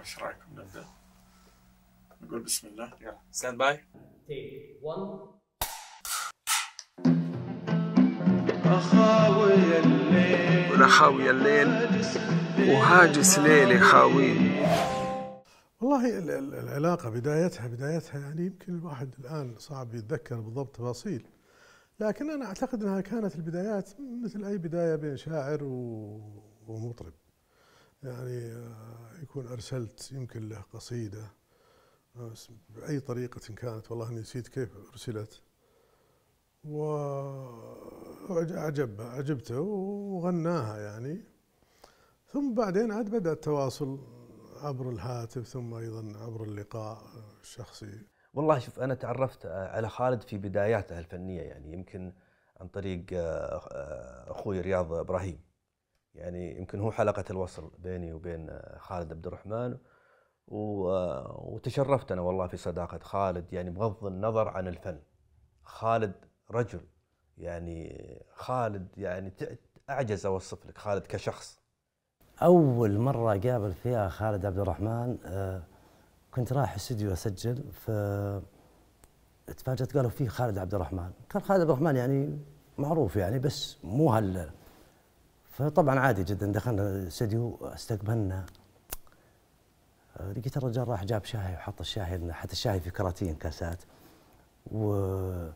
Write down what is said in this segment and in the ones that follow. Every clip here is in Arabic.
ايش رايكم نبدا؟ نقول بسم الله يلا ستاند باي أخاوي الليل ولا خاوي الليل وهاجس ليلي خاوي والله العلاقة بدايتها بدايتها يعني يمكن الواحد الآن صعب يتذكر بالضبط تفاصيل لكن أنا أعتقد أنها كانت البدايات مثل أي بداية بين شاعر ومطرب يعني آه، يكون أرسلت يمكن له قصيدة آه، بأي طريقة كانت والله نسيت كيف أرسلت وأعجب أعجبته وغناها يعني ثم بعدين عاد بدأ التواصل عبر الهاتف ثم أيضا عبر اللقاء الشخصي والله شوف أنا تعرفت آه، على خالد في بداياته الفنية يعني يمكن عن طريق أخوي رياض إبراهيم يعني يمكن هو حلقه الوصل بيني وبين خالد عبد الرحمن وتشرفت انا والله في صداقه خالد يعني بغض النظر عن الفن خالد رجل يعني خالد يعني اعجز اوصف لك خالد كشخص اول مره قابل فيها خالد عبد الرحمن آه، كنت رايح استوديو اسجل ف تفاجات قالوا في خالد عبد الرحمن كان خالد عبد الرحمن يعني معروف يعني بس مو هال فطبعا عادي جدا دخلنا الاستديو استقبلنا لقيت آه، الرجال راح جاب شاهي وحط الشاهي حتى الشاهي في كراتين كاسات وقام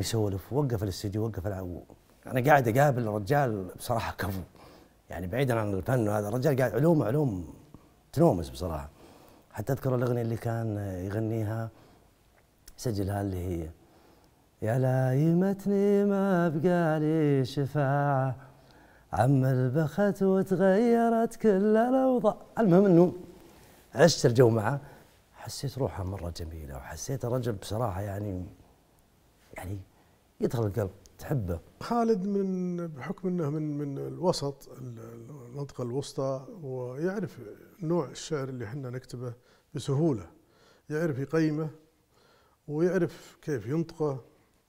يسولف وقف الاستديو وقف العو. انا قاعد اقابل الرجال بصراحه كفو يعني بعيدا عن الفن وهذا الرجال قاعد علوم علوم تنومس بصراحه حتى اذكر الاغنيه اللي كان يغنيها سجلها اللي هي يا لايمتني ما بقى لي شفاعه عم البخت وتغيرت كل الاوضاع المهم انه عشت الجو معه حسيت روحه مره جميله وحسيت رجل بصراحه يعني يعني يدخل القلب تحبه خالد من بحكم انه من من الوسط المنطقه الوسطى ويعرف نوع الشعر اللي احنا نكتبه بسهوله يعرف يقيمه ويعرف كيف ينطقه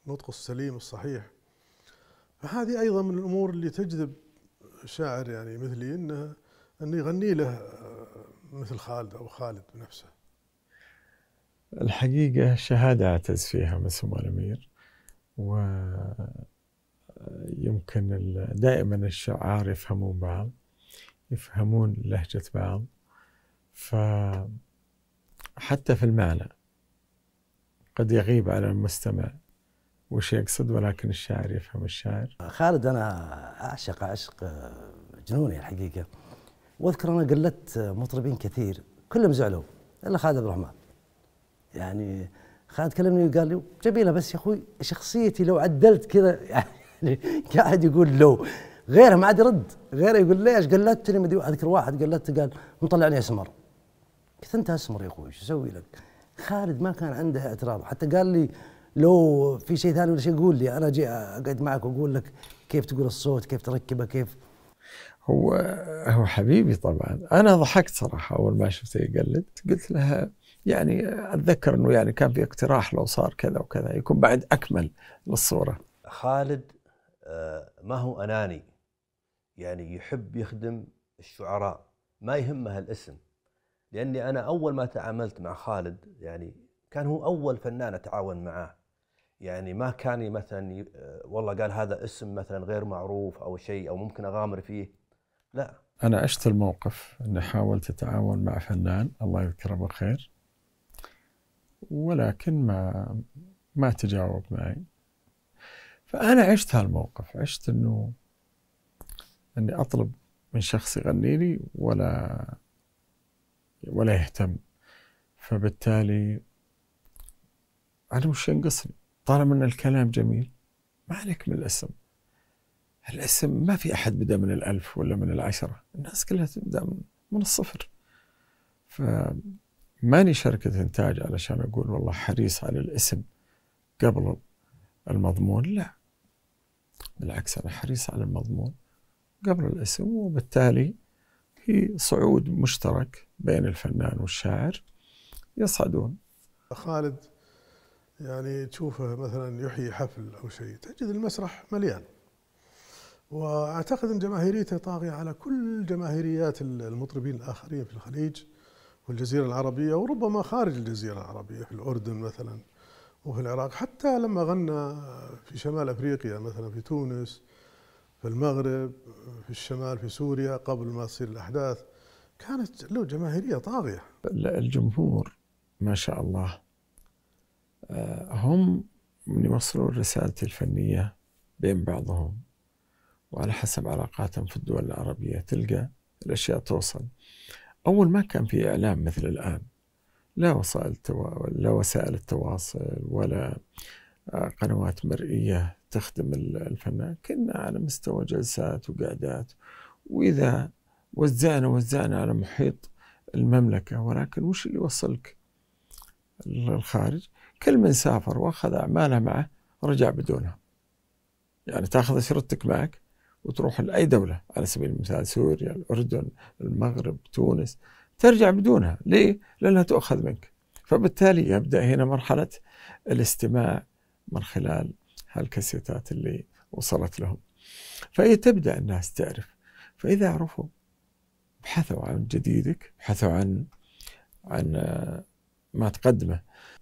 نطقه السليم الصحيح فهذه ايضا من الامور اللي تجذب شاعر يعني مثلي انه انه يغني له مثل خالد او خالد بنفسه الحقيقة شهادة أعتز فيها من سمو الأمير يمكن دائما الشعار يفهمون بعض يفهمون لهجة بعض فحتى في المعنى قد يغيب على المستمع وش يقصد ولكن الشاعر يفهم الشاعر خالد أنا أعشق عشق آه، جنوني الحقيقة واذكر أنا قلت آه، مطربين كثير كلهم زعلوا إلا خالد عبد الرحمن يعني خالد كلمني وقال لي جميلة بس يا أخوي شخصيتي لو عدلت كذا يعني قاعد يقول لو غيره ما عاد يرد غيره يقول ليش قلدتني ما اذكر واحد قلدته قال مطلعني اسمر قلت انت اسمر يا اخوي شو اسوي لك؟ خالد ما كان عنده اعتراض حتى قال لي لو في شيء ثاني ولا شيء قول لي انا اجي اقعد معك واقول لك كيف تقول الصوت كيف تركبه كيف هو هو حبيبي طبعا انا ضحكت صراحه اول ما شفته يقلد قلت لها يعني اتذكر انه يعني كان في اقتراح لو صار كذا وكذا يكون بعد اكمل للصوره خالد آه، ما هو اناني يعني يحب يخدم الشعراء ما يهمه الاسم لاني انا اول ما تعاملت مع خالد يعني كان هو اول فنان اتعاون معاه يعني ما كان مثلا آه، والله قال هذا اسم مثلا غير معروف او شيء او ممكن اغامر فيه لا انا عشت الموقف اني حاولت اتعاون مع فنان الله يذكره بالخير ولكن ما ما تجاوب معي فانا عشت هالموقف عشت انه اني اطلب من شخص يغني لي ولا ولا يهتم فبالتالي انا وش ينقصني طالما ان الكلام جميل ما عليك من الاسم الاسم ما في احد بدا من الالف ولا من العشره الناس كلها تبدا من الصفر فماني شركه انتاج علشان اقول والله حريص على الاسم قبل المضمون لا بالعكس انا حريص على المضمون قبل الاسم وبالتالي هي صعود مشترك بين الفنان والشاعر يصعدون خالد يعني تشوفه مثلا يحيي حفل او شيء تجد المسرح مليان واعتقد ان جماهيريته طاغيه على كل جماهيريات المطربين الاخرين في الخليج والجزيره العربيه وربما خارج الجزيره العربيه في الاردن مثلا وفي العراق حتى لما غنى في شمال افريقيا مثلا في تونس في المغرب في الشمال في سوريا قبل ما تصير الاحداث كانت له جماهيريه طاغيه الجمهور ما شاء الله آه، هم من يوصلوا الرسالة الفنية بين بعضهم وعلى حسب علاقاتهم في الدول العربية تلقى الأشياء توصل أول ما كان في إعلام مثل الآن لا وسائل لا وسائل التواصل ولا آه، قنوات مرئية تخدم الفنان كنا على مستوى جلسات وقعدات وإذا وزعنا وزعنا على محيط المملكة ولكن وش اللي وصلك للخارج كل من سافر واخذ اعماله معه رجع بدونها يعني تاخذ اشرطتك معك وتروح لاي دوله على سبيل المثال سوريا الاردن المغرب تونس ترجع بدونها ليه لانها تؤخذ منك فبالتالي يبدا هنا مرحله الاستماع من خلال هالكاسيتات اللي وصلت لهم فهي تبدا الناس تعرف فاذا عرفوا ابحثوا عن جديدك ابحثوا عن عن آه، ما تقدمه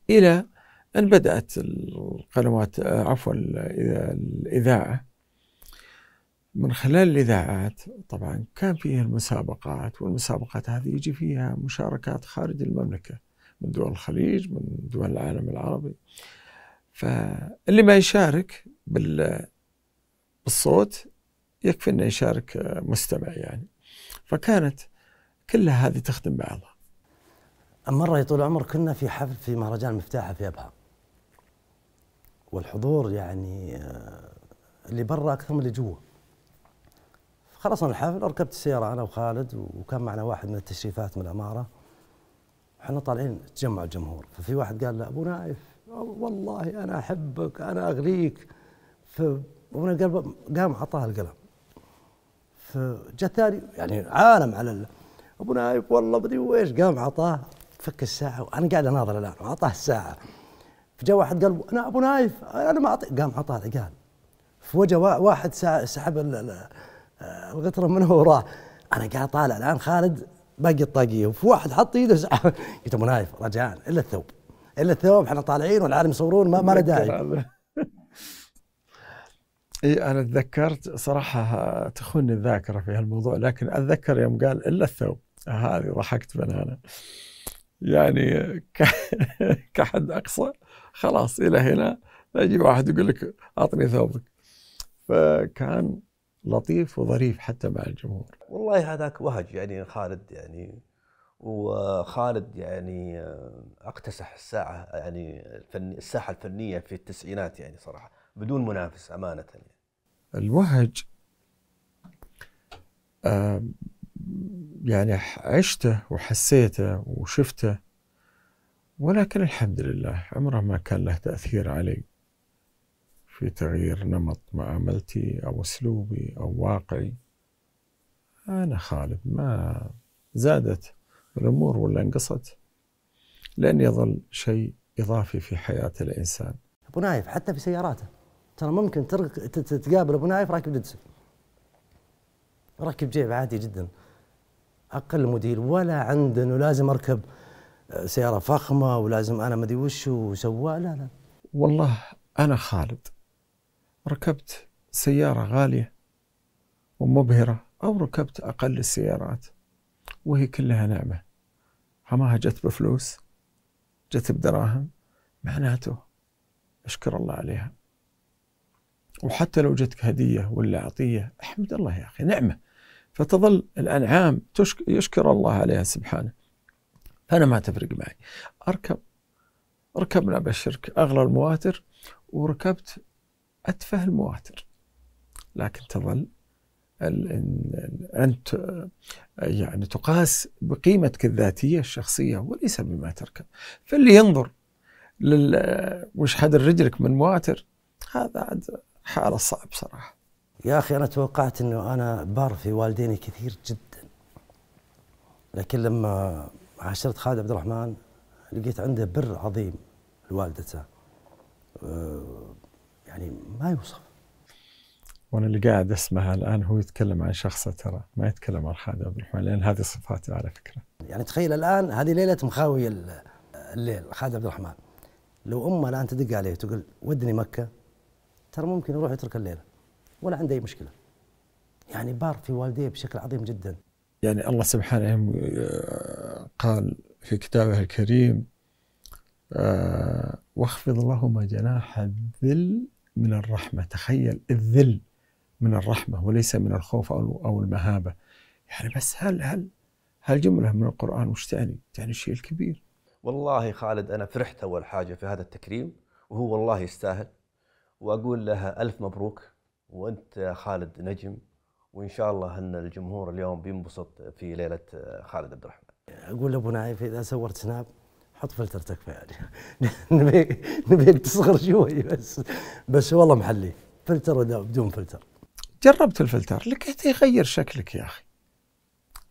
الى أن بدأت القنوات آه، عفوا الإذاعة من خلال الإذاعات طبعا كان فيها المسابقات والمسابقات هذه يجي فيها مشاركات خارج المملكة من دول الخليج من دول العالم العربي فاللي ما يشارك بالصوت يكفي انه يشارك آه، مستمع يعني فكانت كلها هذه تخدم بعضها مرة يا عمر كنا في حفل في مهرجان مفتاحة في أبها والحضور يعني آه، اللي برا اكثر من اللي جوا خلصنا الحفل ركبت السياره انا وخالد وكان معنا واحد من التشريفات من الاماره احنا طالعين تجمع الجمهور ففي واحد قال له ابو نايف والله انا احبك انا اغريك فابونا قال قام اعطاه القلم فجاء ثاني يعني عالم على ابو نايف والله بدي وايش قام اعطاه فك الساعه وانا قاعد اناظر الان واعطاه الساعه فجاء واحد قال انا ابو نايف انا ما اعطي قام عطاه قال فوجه واحد سحب القطره منه وراه انا قاعد طالع الان خالد باقي الطاقيه وفي واحد حط ايده سحب قلت ابو نايف رجاء الا الثوب الا الثوب احنا طالعين والعالم يصورون ما, ما له داعي اي انا تذكرت صراحه تخوني الذاكره في هالموضوع لكن اتذكر يوم قال الا الثوب هذه ضحكت من انا يعني كحد اقصى خلاص الى هنا يجي واحد يقول لك اعطني ثوبك فكان لطيف وظريف حتى مع الجمهور والله هذاك وهج يعني خالد يعني وخالد يعني آه، اقتسح الساعه يعني الفني الساحه الفنيه في التسعينات يعني صراحه بدون منافس امانه يعني. الوهج آه، يعني عشته وحسيته وشفته ولكن الحمد لله عمره ما كان له تأثير علي في تغيير نمط معاملتي أو أسلوبي أو واقعي أنا خالد ما زادت الأمور ولا انقصت لن يظل شيء إضافي في حياة الإنسان أبو نايف حتى في سياراته ترى ممكن تقابل أبو نايف راكب جدسك راكب جيب عادي جدا أقل مدير ولا عندنا لازم أركب سياره فخمه ولازم انا ما وش وسوى لا لا والله انا خالد ركبت سياره غاليه ومبهره او ركبت اقل السيارات وهي كلها نعمه حماها جت بفلوس جت بدراهم معناته اشكر الله عليها وحتى لو جتك هدية ولا عطية احمد الله يا أخي نعمة فتظل الأنعام يشكر الله عليها سبحانه أنا ما تفرق معي أركب ركبنا بالشرك أغلى المواتر وركبت أتفه المواتر لكن تظل أنت يعني تقاس بقيمتك الذاتية الشخصية وليس بما تركب فاللي ينظر لل... وش حد رجلك من مواتر هذا عاد حالة صعب صراحة يا أخي أنا توقعت أنه أنا بار في والديني كثير جدا لكن لما عاشرت خالد عبد الرحمن لقيت عنده بر عظيم لوالدته أه، يعني ما يوصف وانا اللي قاعد اسمعها الان هو يتكلم عن شخصه ترى ما يتكلم عن خالد عبد الرحمن لان هذه صفاته على فكره يعني تخيل الان هذه ليله مخاوي الليل خالد عبد الرحمن لو امه الان تدق عليه وتقول ودني مكه ترى ممكن يروح يترك الليله ولا عنده اي مشكله يعني بار في والديه بشكل عظيم جدا يعني الله سبحانه قال في كتابه الكريم آه، واخفض لهما جناح الذل من الرحمة تخيل الذل من الرحمة وليس من الخوف أو أو المهابة يعني بس هل هل هالجملة من القرآن وش تعني؟ تعني الشيء الكبير والله خالد أنا فرحت أول حاجة في هذا التكريم وهو والله يستاهل وأقول لها ألف مبروك وأنت يا خالد نجم وإن شاء الله أن الجمهور اليوم بينبسط في ليلة آه، خالد عبد الرحمن اقول لابو نايف اذا صورت سناب حط فلتر تكفى يعني نبي نبيك تصغر شوي بس بس والله محلي فلتر ولا بدون فلتر جربت الفلتر لقيته يغير شكلك يا اخي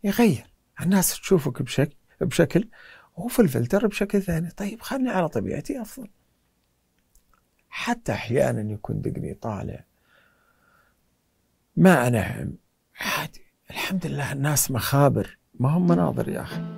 يغير الناس تشوفك بشكل بشكل وفي الفلتر بشكل ثاني طيب خلني على طبيعتي افضل حتى احيانا يكون دقني طالع ما انعم عادي الحمد لله الناس مخابر ما هم مناظر يا اخي